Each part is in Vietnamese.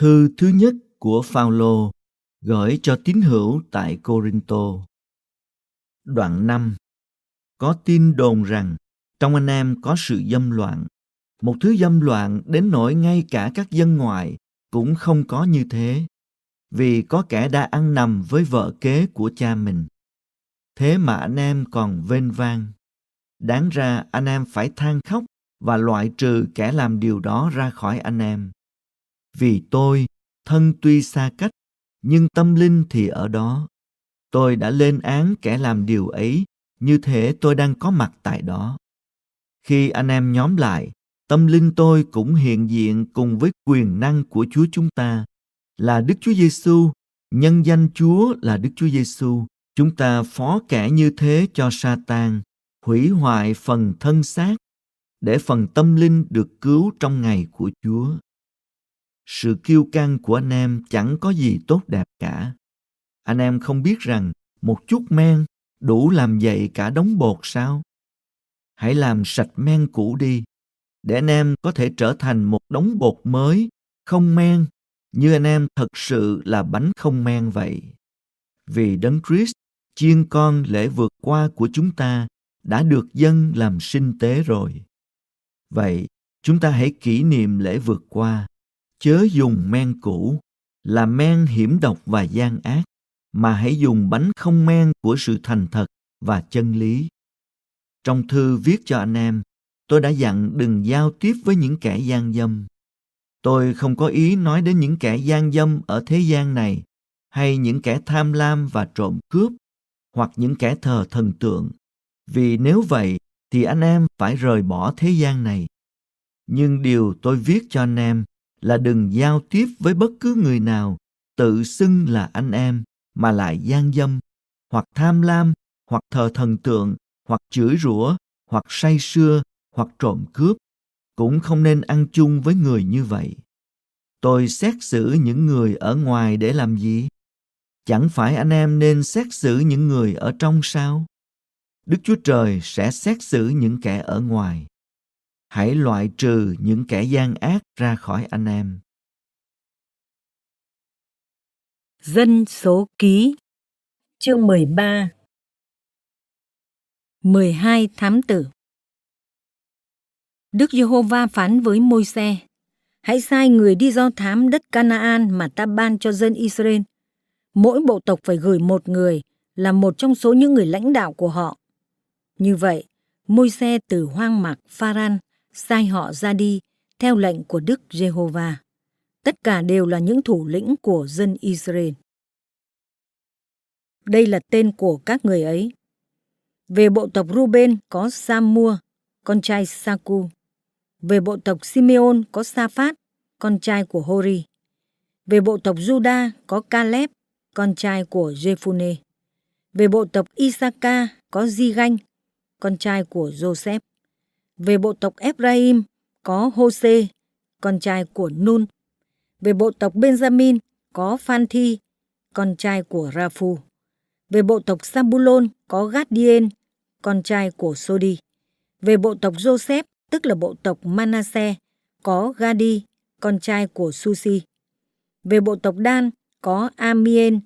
Thư thứ nhất của Phaolô gửi cho tín hữu tại Corinto. Đoạn 5 Có tin đồn rằng trong anh em có sự dâm loạn. Một thứ dâm loạn đến nỗi ngay cả các dân ngoại cũng không có như thế. Vì có kẻ đã ăn nằm với vợ kế của cha mình. Thế mà anh em còn vênh vang. Đáng ra anh em phải than khóc và loại trừ kẻ làm điều đó ra khỏi anh em. Vì tôi, thân tuy xa cách, nhưng tâm linh thì ở đó. Tôi đã lên án kẻ làm điều ấy, như thể tôi đang có mặt tại đó. Khi anh em nhóm lại, tâm linh tôi cũng hiện diện cùng với quyền năng của Chúa chúng ta là Đức Chúa Giêsu, nhân danh Chúa là Đức Chúa Giêsu. Chúng ta phó kẻ như thế cho Satan, hủy hoại phần thân xác để phần tâm linh được cứu trong ngày của Chúa sự kiêu căng của anh em chẳng có gì tốt đẹp cả anh em không biết rằng một chút men đủ làm dậy cả đống bột sao hãy làm sạch men cũ đi để anh em có thể trở thành một đống bột mới không men như anh em thật sự là bánh không men vậy vì đấng christ chiên con lễ vượt qua của chúng ta đã được dân làm sinh tế rồi vậy chúng ta hãy kỷ niệm lễ vượt qua chớ dùng men cũ là men hiểm độc và gian ác mà hãy dùng bánh không men của sự thành thật và chân lý trong thư viết cho anh em tôi đã dặn đừng giao tiếp với những kẻ gian dâm tôi không có ý nói đến những kẻ gian dâm ở thế gian này hay những kẻ tham lam và trộm cướp hoặc những kẻ thờ thần tượng vì nếu vậy thì anh em phải rời bỏ thế gian này nhưng điều tôi viết cho anh em là đừng giao tiếp với bất cứ người nào tự xưng là anh em mà lại gian dâm hoặc tham lam hoặc thờ thần tượng hoặc chửi rủa hoặc say sưa hoặc trộm cướp cũng không nên ăn chung với người như vậy tôi xét xử những người ở ngoài để làm gì chẳng phải anh em nên xét xử những người ở trong sao đức chúa trời sẽ xét xử những kẻ ở ngoài hãy loại trừ những kẻ gian ác ra khỏi anh em. Dân số ký Chương 13 12 thám tử Đức Giê-hô-va phán với Môi-se Hãy sai người đi do thám đất Canaan mà ta ban cho dân Israel. Mỗi bộ tộc phải gửi một người là một trong số những người lãnh đạo của họ. Như vậy, Môi-se từ hoang mạc Pharan sai họ ra đi theo lệnh của Đức Giê-hô-va. Tất cả đều là những thủ lĩnh của dân Israel. Đây là tên của các người ấy. Về bộ tộc Ruben có Samua, con trai Saku. Về bộ tộc Simeon có Sa-phát, con trai của Hori. Về bộ tộc Juda có Caleb, con trai của Jephune. Về bộ tộc Isaka có Di-ganh, con trai của Joseph. Về bộ tộc Ephraim có Hose, con trai của Nun. Về bộ tộc Benjamin có Phan Thi, con trai của Raphu. Về bộ tộc Sambulon có Gadien, con trai của Sodi. Về bộ tộc Joseph, tức là bộ tộc Manasse có Gadi, con trai của Susi. Về bộ tộc Dan có Amien,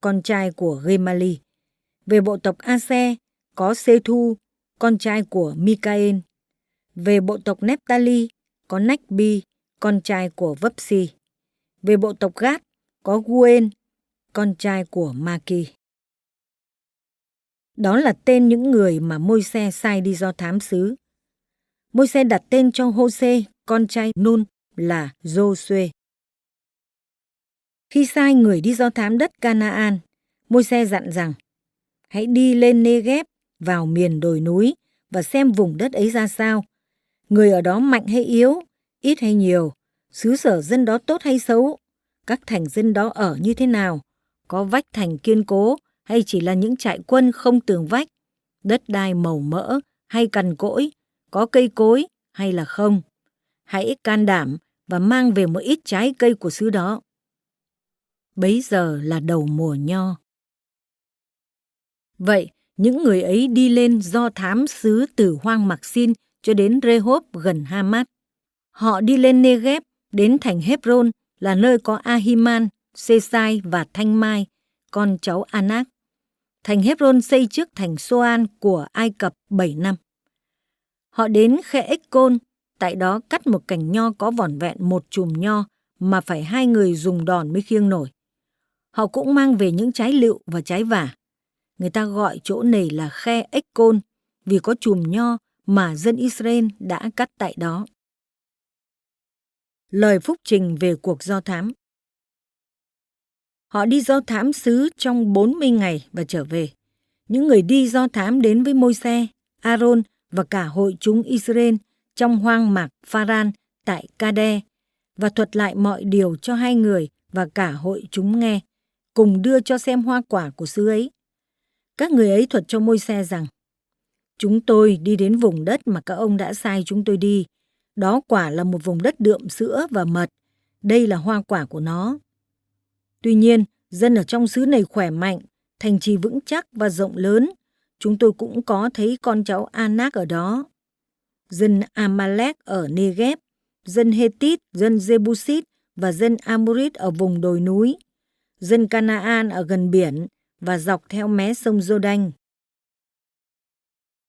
con trai của Gemali. Về bộ tộc Ase có Sethu, con trai của Mikael về bộ tộc Neptali có Necbi, con trai của Vapsi. Về bộ tộc Gad có Guen, con trai của Maki. Đó là tên những người mà môi xe sai đi do thám sứ. Môi xe đặt tên cho Hose, con trai Nun là Josue. Khi sai người đi do thám đất Canaan, môi xe dặn rằng hãy đi lên Negev vào miền đồi núi và xem vùng đất ấy ra sao người ở đó mạnh hay yếu, ít hay nhiều, xứ sở dân đó tốt hay xấu, các thành dân đó ở như thế nào, có vách thành kiên cố hay chỉ là những trại quân không tường vách, đất đai màu mỡ hay cằn cỗi, có cây cối hay là không. Hãy can đảm và mang về một ít trái cây của xứ đó. Bấy giờ là đầu mùa nho. Vậy, những người ấy đi lên do thám sứ từ hoang mặc xin cho đến Rehob gần Hamat. Họ đi lên Negev đến thành Hebron là nơi có Ahiman, Sesai và Thanh Mai, con cháu Anak. Thành Hebron xây trước thành Soan của Ai Cập 7 năm. Họ đến khe Econ, tại đó cắt một cành nho có vỏn vẹn một chùm nho mà phải hai người dùng đòn mới khiêng nổi. Họ cũng mang về những trái lựu và trái vả. Người ta gọi chỗ này là khe Econ vì có chùm nho mà dân Israel đã cắt tại đó. Lời phúc trình về cuộc do thám Họ đi do thám xứ trong 40 ngày và trở về. Những người đi do thám đến với môi xe, Aaron và cả hội chúng Israel trong hoang mạc Pharan tại Kade và thuật lại mọi điều cho hai người và cả hội chúng nghe, cùng đưa cho xem hoa quả của xứ ấy. Các người ấy thuật cho môi xe rằng, Chúng tôi đi đến vùng đất mà các ông đã sai chúng tôi đi. Đó quả là một vùng đất đượm sữa và mật. Đây là hoa quả của nó. Tuy nhiên, dân ở trong xứ này khỏe mạnh, thành trì vững chắc và rộng lớn. Chúng tôi cũng có thấy con cháu Anak ở đó. Dân Amalek ở Negev, dân Hethit, dân Jebusit và dân Amorit ở vùng đồi núi. Dân Canaan ở gần biển và dọc theo mé sông Giô-đanh.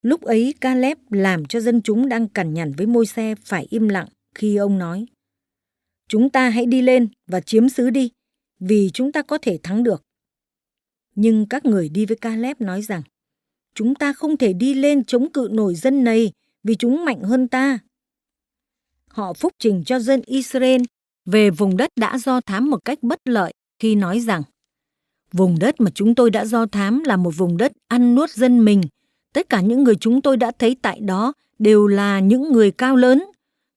Lúc ấy Caleb làm cho dân chúng đang cằn nhằn với môi xe phải im lặng khi ông nói Chúng ta hãy đi lên và chiếm xứ đi, vì chúng ta có thể thắng được. Nhưng các người đi với Caleb nói rằng Chúng ta không thể đi lên chống cự nổi dân này vì chúng mạnh hơn ta. Họ phúc trình cho dân Israel về vùng đất đã do thám một cách bất lợi khi nói rằng vùng đất mà chúng tôi đã do thám là một vùng đất ăn nuốt dân mình Tất cả những người chúng tôi đã thấy tại đó đều là những người cao lớn.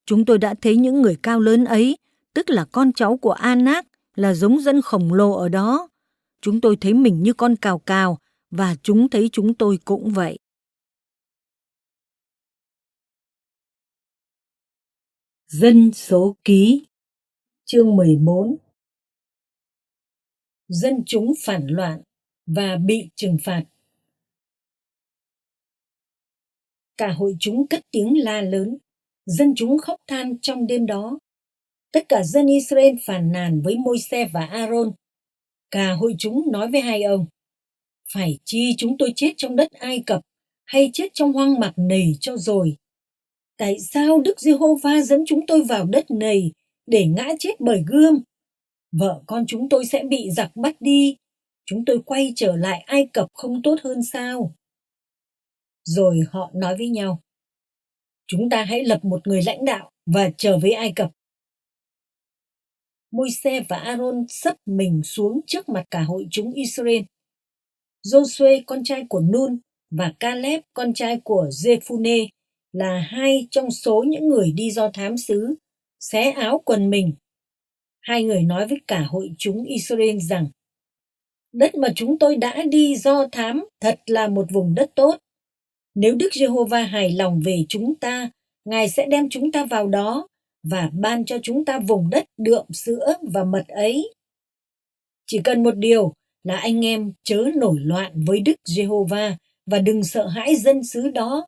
Chúng tôi đã thấy những người cao lớn ấy, tức là con cháu của Anak, là giống dân khổng lồ ở đó. Chúng tôi thấy mình như con cào cào và chúng thấy chúng tôi cũng vậy. Dân số ký Chương 14 Dân chúng phản loạn và bị trừng phạt cả hội chúng cất tiếng la lớn dân chúng khóc than trong đêm đó tất cả dân israel phàn nàn với môi xe và aaron cả hội chúng nói với hai ông phải chi chúng tôi chết trong đất ai cập hay chết trong hoang mạc nầy cho rồi tại sao đức giê-hô-va dẫn chúng tôi vào đất nầy để ngã chết bởi gươm vợ con chúng tôi sẽ bị giặc bắt đi chúng tôi quay trở lại ai cập không tốt hơn sao rồi họ nói với nhau, chúng ta hãy lập một người lãnh đạo và trở về Ai Cập. Môi-se và Aaron sấp mình xuống trước mặt cả hội chúng Israel. Josué con trai của Nun và Caleb con trai của Zephune là hai trong số những người đi do thám sứ, xé áo quần mình. Hai người nói với cả hội chúng Israel rằng, đất mà chúng tôi đã đi do thám thật là một vùng đất tốt. Nếu Đức Giê-hô-va hài lòng về chúng ta, Ngài sẽ đem chúng ta vào đó và ban cho chúng ta vùng đất đượm sữa và mật ấy. Chỉ cần một điều là anh em chớ nổi loạn với Đức Giê-hô-va và đừng sợ hãi dân xứ đó,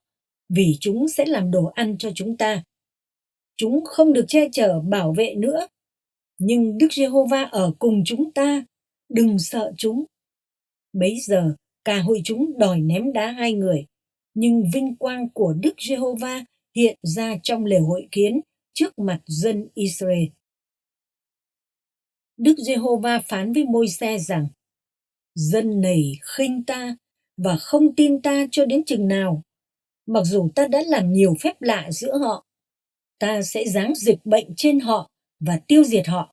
vì chúng sẽ làm đồ ăn cho chúng ta. Chúng không được che chở bảo vệ nữa, nhưng Đức Giê-hô-va ở cùng chúng ta, đừng sợ chúng. Bấy giờ, cả hội chúng đòi ném đá hai người nhưng vinh quang của Đức Giê-hô-va hiện ra trong lễ hội kiến trước mặt dân Israel. Đức Giê-hô-va phán với Môi-se rằng: Dân này khinh ta và không tin ta cho đến chừng nào, mặc dù ta đã làm nhiều phép lạ giữa họ. Ta sẽ giáng dịch bệnh trên họ và tiêu diệt họ.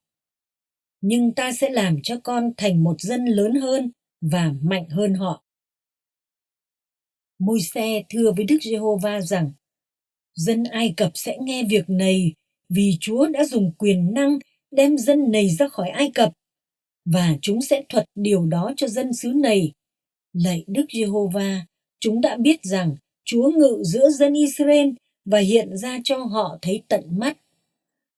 Nhưng ta sẽ làm cho con thành một dân lớn hơn và mạnh hơn họ môi xe thưa với Đức Giê-hô-va rằng, dân Ai Cập sẽ nghe việc này vì Chúa đã dùng quyền năng đem dân này ra khỏi Ai Cập và chúng sẽ thuật điều đó cho dân xứ này. Lạy Đức Giê-hô-va, chúng đã biết rằng Chúa ngự giữa dân Israel và hiện ra cho họ thấy tận mắt.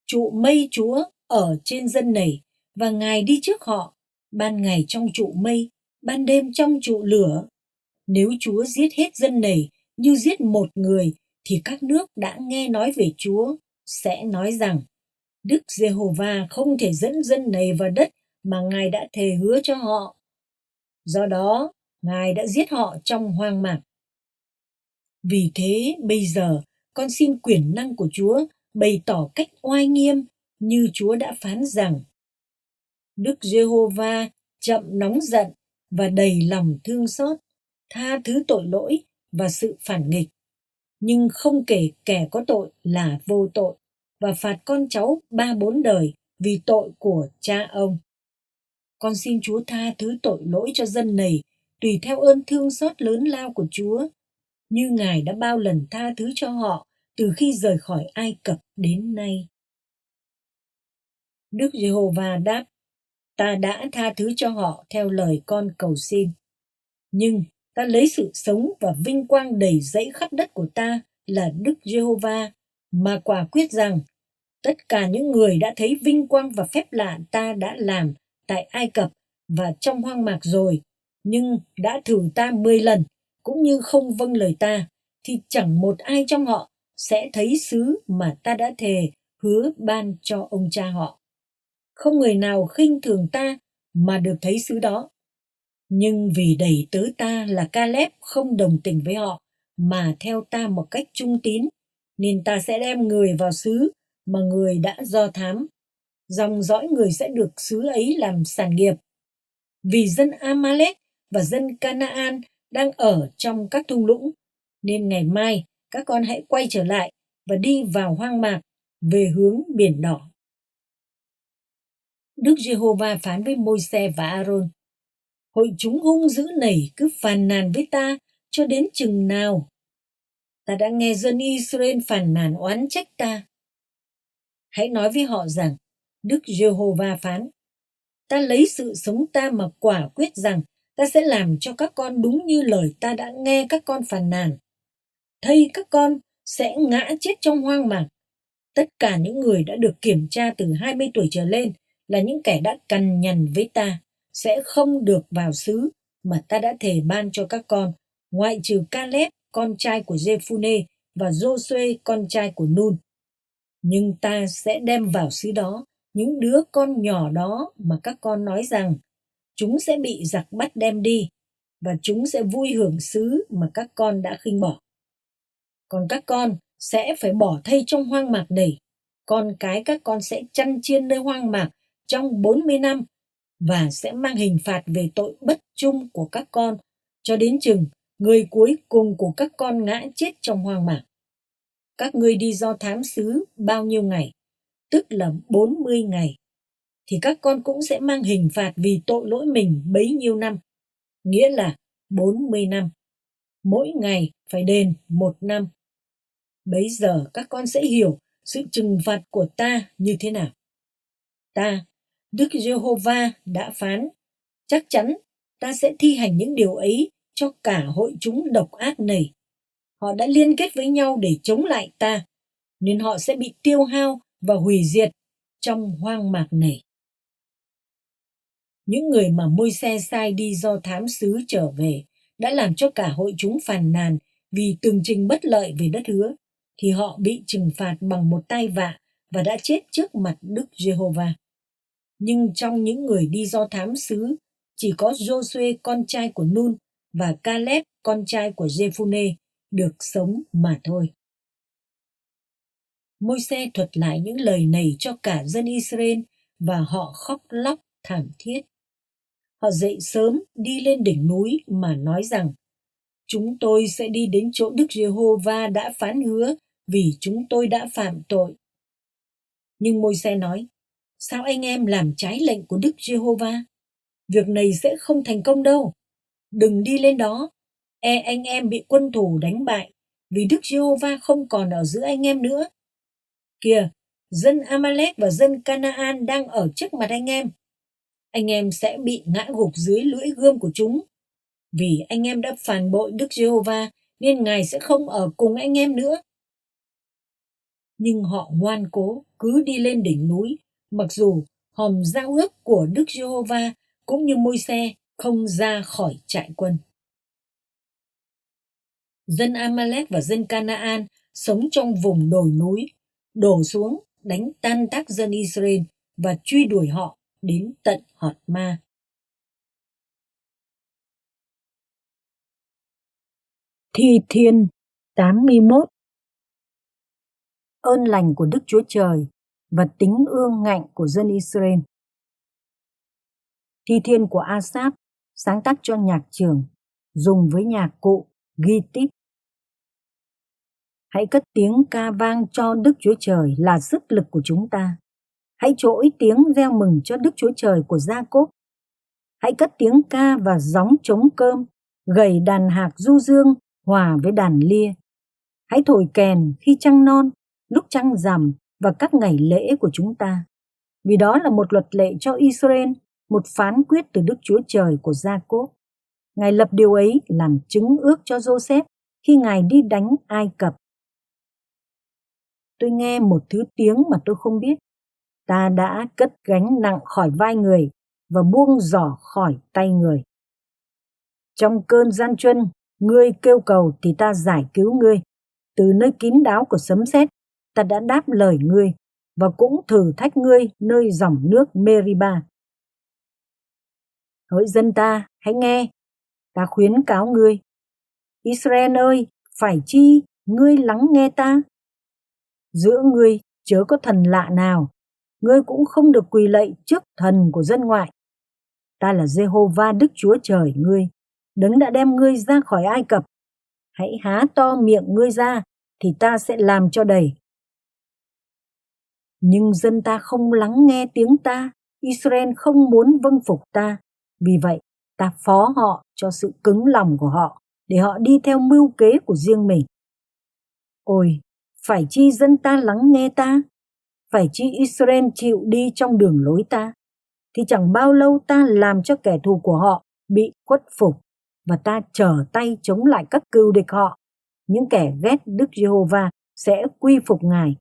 Trụ mây Chúa ở trên dân này và Ngài đi trước họ, ban ngày trong trụ mây, ban đêm trong trụ lửa. Nếu Chúa giết hết dân này như giết một người, thì các nước đã nghe nói về Chúa sẽ nói rằng Đức Giê-hô-va không thể dẫn dân này vào đất mà Ngài đã thề hứa cho họ. Do đó, Ngài đã giết họ trong hoang mạc. Vì thế, bây giờ, con xin quyền năng của Chúa bày tỏ cách oai nghiêm như Chúa đã phán rằng. Đức Giê-hô-va chậm nóng giận và đầy lòng thương xót tha thứ tội lỗi và sự phản nghịch nhưng không kể kẻ có tội là vô tội và phạt con cháu ba bốn đời vì tội của cha ông con xin chúa tha thứ tội lỗi cho dân này tùy theo ơn thương xót lớn lao của chúa như ngài đã bao lần tha thứ cho họ từ khi rời khỏi ai cập đến nay đức giê-hô-va đáp ta đã tha thứ cho họ theo lời con cầu xin nhưng ta lấy sự sống và vinh quang đầy dẫy khắp đất của ta là Đức Giê-hô-va, mà quả quyết rằng tất cả những người đã thấy vinh quang và phép lạ ta đã làm tại Ai Cập và trong hoang mạc rồi, nhưng đã thử ta mười lần, cũng như không vâng lời ta, thì chẳng một ai trong họ sẽ thấy sứ mà ta đã thề hứa ban cho ông cha họ. Không người nào khinh thường ta mà được thấy sứ đó, nhưng vì đầy tớ ta là Caleb không đồng tình với họ, mà theo ta một cách trung tín, nên ta sẽ đem người vào xứ mà người đã do thám. Dòng dõi người sẽ được xứ ấy làm sản nghiệp. Vì dân Amalek và dân Canaan đang ở trong các thung lũng, nên ngày mai các con hãy quay trở lại và đi vào hoang mạc về hướng biển đỏ. Đức Giê-hô-va phán với Môi-se và A-rôn, hội chúng hung dữ này cứ phàn nàn với ta cho đến chừng nào. Ta đã nghe dân Israel phàn nàn oán trách ta. Hãy nói với họ rằng, Đức Giê-hô-va phán, ta lấy sự sống ta mà quả quyết rằng ta sẽ làm cho các con đúng như lời ta đã nghe các con phàn nàn. thay các con sẽ ngã chết trong hoang mạc. Tất cả những người đã được kiểm tra từ 20 tuổi trở lên là những kẻ đã cằn nhằn với ta sẽ không được vào xứ mà ta đã thể ban cho các con, ngoại trừ Caleb, con trai của Jephune và Josue, con trai của Nun. Nhưng ta sẽ đem vào xứ đó những đứa con nhỏ đó mà các con nói rằng chúng sẽ bị giặc bắt đem đi và chúng sẽ vui hưởng xứ mà các con đã khinh bỏ. Còn các con sẽ phải bỏ thây trong hoang mạc này. Con cái các con sẽ chăn chiên nơi hoang mạc trong 40 năm và sẽ mang hình phạt về tội bất trung của các con cho đến chừng người cuối cùng của các con ngã chết trong hoang mạc. Các ngươi đi do thám xứ bao nhiêu ngày, tức là 40 ngày, thì các con cũng sẽ mang hình phạt vì tội lỗi mình bấy nhiêu năm, nghĩa là 40 năm. Mỗi ngày phải đền một năm. Bấy giờ các con sẽ hiểu sự trừng phạt của ta như thế nào. Ta Đức Giê-hô-va đã phán, chắc chắn ta sẽ thi hành những điều ấy cho cả hội chúng độc ác này. Họ đã liên kết với nhau để chống lại ta, nên họ sẽ bị tiêu hao và hủy diệt trong hoang mạc này. Những người mà môi xe sai đi do thám sứ trở về đã làm cho cả hội chúng phàn nàn vì tường trình bất lợi về đất hứa, thì họ bị trừng phạt bằng một tai vạ và đã chết trước mặt Đức Giê-hô-va nhưng trong những người đi do thám sứ, chỉ có Josué con trai của Nun và Caleb con trai của Jephune được sống mà thôi. Môi xe thuật lại những lời này cho cả dân Israel và họ khóc lóc thảm thiết. Họ dậy sớm đi lên đỉnh núi mà nói rằng Chúng tôi sẽ đi đến chỗ Đức Giê-hô-va đã phán hứa vì chúng tôi đã phạm tội. Nhưng môi xe nói Sao anh em làm trái lệnh của Đức Giê-hô-va? Việc này sẽ không thành công đâu. Đừng đi lên đó. E anh em bị quân thủ đánh bại vì Đức Giê-hô-va không còn ở giữa anh em nữa. Kìa, dân Amalek và dân Canaan đang ở trước mặt anh em. Anh em sẽ bị ngã gục dưới lưỡi gươm của chúng. Vì anh em đã phản bội Đức Giê-hô-va nên Ngài sẽ không ở cùng anh em nữa. Nhưng họ ngoan cố cứ đi lên đỉnh núi mặc dù hòm giao ước của Đức Giê-hô-va cũng như môi xe không ra khỏi trại quân. Dân Amalek và dân Canaan sống trong vùng đồi núi, đổ xuống đánh tan tác dân Israel và truy đuổi họ đến tận Họt Ma. Thi Thiên 81 Ơn lành của Đức Chúa Trời và tính ương ngạnh của dân Israel. Thi thiên của Asaph sáng tác cho nhạc trường, dùng với nhạc cụ ghi tít. Hãy cất tiếng ca vang cho Đức Chúa Trời là sức lực của chúng ta. Hãy trỗi tiếng reo mừng cho Đức Chúa Trời của Gia Cốp. Hãy cất tiếng ca và gióng trống cơm, gầy đàn hạc du dương hòa với đàn lia. Hãy thổi kèn khi trăng non, lúc trăng rằm và các ngày lễ của chúng ta. Vì đó là một luật lệ cho Israel, một phán quyết từ Đức Chúa Trời của Gia Cốp. Ngài lập điều ấy làm chứng ước cho Joseph khi Ngài đi đánh Ai Cập. Tôi nghe một thứ tiếng mà tôi không biết. Ta đã cất gánh nặng khỏi vai người và buông giỏ khỏi tay người. Trong cơn gian truân, ngươi kêu cầu thì ta giải cứu ngươi. Từ nơi kín đáo của sấm sét, ta đã đáp lời ngươi và cũng thử thách ngươi nơi dòng nước Meriba. Hỡi dân ta, hãy nghe, ta khuyến cáo ngươi. Israel ơi, phải chi, ngươi lắng nghe ta. Giữa ngươi chớ có thần lạ nào, ngươi cũng không được quỳ lạy trước thần của dân ngoại. Ta là Jehovah Đức Chúa Trời ngươi, đấng đã đem ngươi ra khỏi Ai Cập. Hãy há to miệng ngươi ra, thì ta sẽ làm cho đầy nhưng dân ta không lắng nghe tiếng ta israel không muốn vâng phục ta vì vậy ta phó họ cho sự cứng lòng của họ để họ đi theo mưu kế của riêng mình ôi phải chi dân ta lắng nghe ta phải chi israel chịu đi trong đường lối ta thì chẳng bao lâu ta làm cho kẻ thù của họ bị khuất phục và ta trở tay chống lại các cưu địch họ những kẻ ghét đức giê-hô-va sẽ quy phục ngài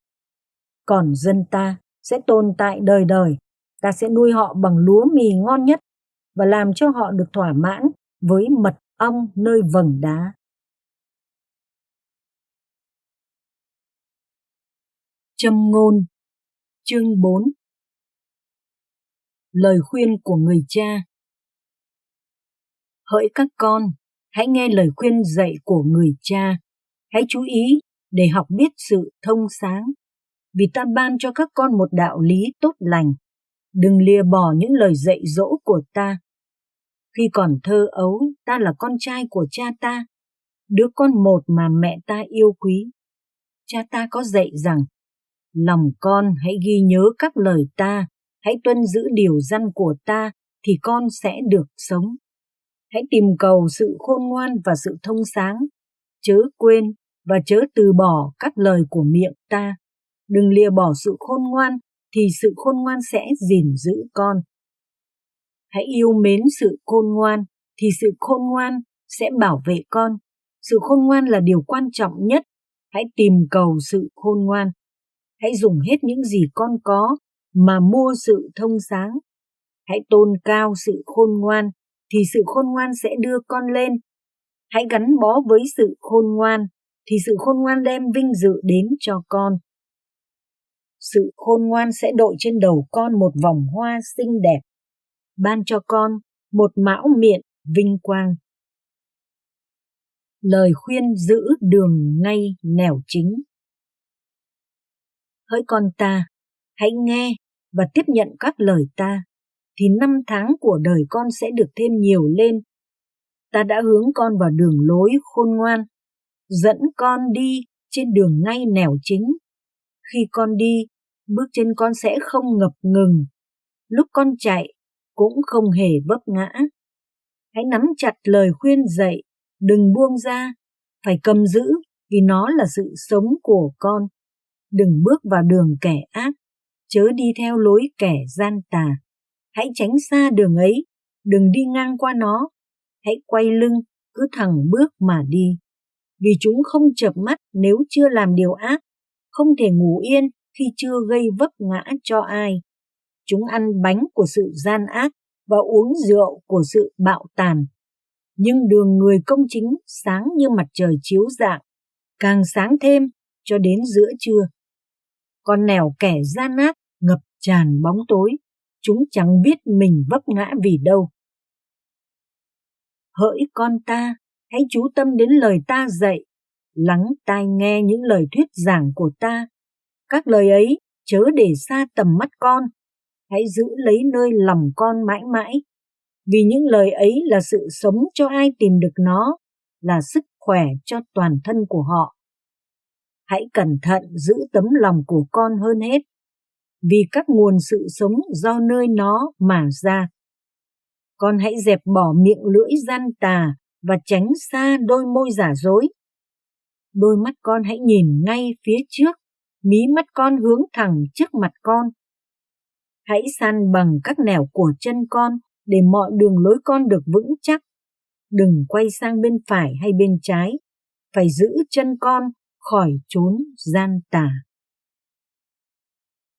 còn dân ta sẽ tồn tại đời đời ta sẽ nuôi họ bằng lúa mì ngon nhất và làm cho họ được thỏa mãn với mật ong nơi vầng đá Châm ngôn Chương 4 Lời khuyên của người cha Hỡi các con, hãy nghe lời khuyên dạy của người cha. Hãy chú ý để học biết sự thông sáng vì ta ban cho các con một đạo lý tốt lành. Đừng lìa bỏ những lời dạy dỗ của ta. Khi còn thơ ấu, ta là con trai của cha ta, đứa con một mà mẹ ta yêu quý. Cha ta có dạy rằng, lòng con hãy ghi nhớ các lời ta, hãy tuân giữ điều răn của ta thì con sẽ được sống. Hãy tìm cầu sự khôn ngoan và sự thông sáng, chớ quên và chớ từ bỏ các lời của miệng ta đừng lìa bỏ sự khôn ngoan thì sự khôn ngoan sẽ gìn giữ con. Hãy yêu mến sự khôn ngoan thì sự khôn ngoan sẽ bảo vệ con. Sự khôn ngoan là điều quan trọng nhất. Hãy tìm cầu sự khôn ngoan. Hãy dùng hết những gì con có mà mua sự thông sáng. Hãy tôn cao sự khôn ngoan thì sự khôn ngoan sẽ đưa con lên. Hãy gắn bó với sự khôn ngoan thì sự khôn ngoan đem vinh dự đến cho con sự khôn ngoan sẽ đội trên đầu con một vòng hoa xinh đẹp, ban cho con một mão miệng vinh quang. Lời khuyên giữ đường ngay nẻo chính Hỡi con ta, hãy nghe và tiếp nhận các lời ta, thì năm tháng của đời con sẽ được thêm nhiều lên. Ta đã hướng con vào đường lối khôn ngoan, dẫn con đi trên đường ngay nẻo chính khi con đi, bước chân con sẽ không ngập ngừng. Lúc con chạy, cũng không hề vấp ngã. Hãy nắm chặt lời khuyên dạy, đừng buông ra, phải cầm giữ vì nó là sự sống của con. Đừng bước vào đường kẻ ác, chớ đi theo lối kẻ gian tà. Hãy tránh xa đường ấy, đừng đi ngang qua nó. Hãy quay lưng, cứ thẳng bước mà đi. Vì chúng không chợp mắt nếu chưa làm điều ác, không thể ngủ yên khi chưa gây vấp ngã cho ai. Chúng ăn bánh của sự gian ác và uống rượu của sự bạo tàn. Nhưng đường người công chính sáng như mặt trời chiếu dạng, càng sáng thêm cho đến giữa trưa. Con nẻo kẻ gian ác ngập tràn bóng tối, chúng chẳng biết mình vấp ngã vì đâu. Hỡi con ta, hãy chú tâm đến lời ta dạy lắng tai nghe những lời thuyết giảng của ta. Các lời ấy chớ để xa tầm mắt con, hãy giữ lấy nơi lòng con mãi mãi, vì những lời ấy là sự sống cho ai tìm được nó, là sức khỏe cho toàn thân của họ. Hãy cẩn thận giữ tấm lòng của con hơn hết, vì các nguồn sự sống do nơi nó mà ra. Con hãy dẹp bỏ miệng lưỡi gian tà và tránh xa đôi môi giả dối Đôi mắt con hãy nhìn ngay phía trước, mí mắt con hướng thẳng trước mặt con. Hãy săn bằng các nẻo của chân con để mọi đường lối con được vững chắc. Đừng quay sang bên phải hay bên trái, phải giữ chân con khỏi trốn gian tà.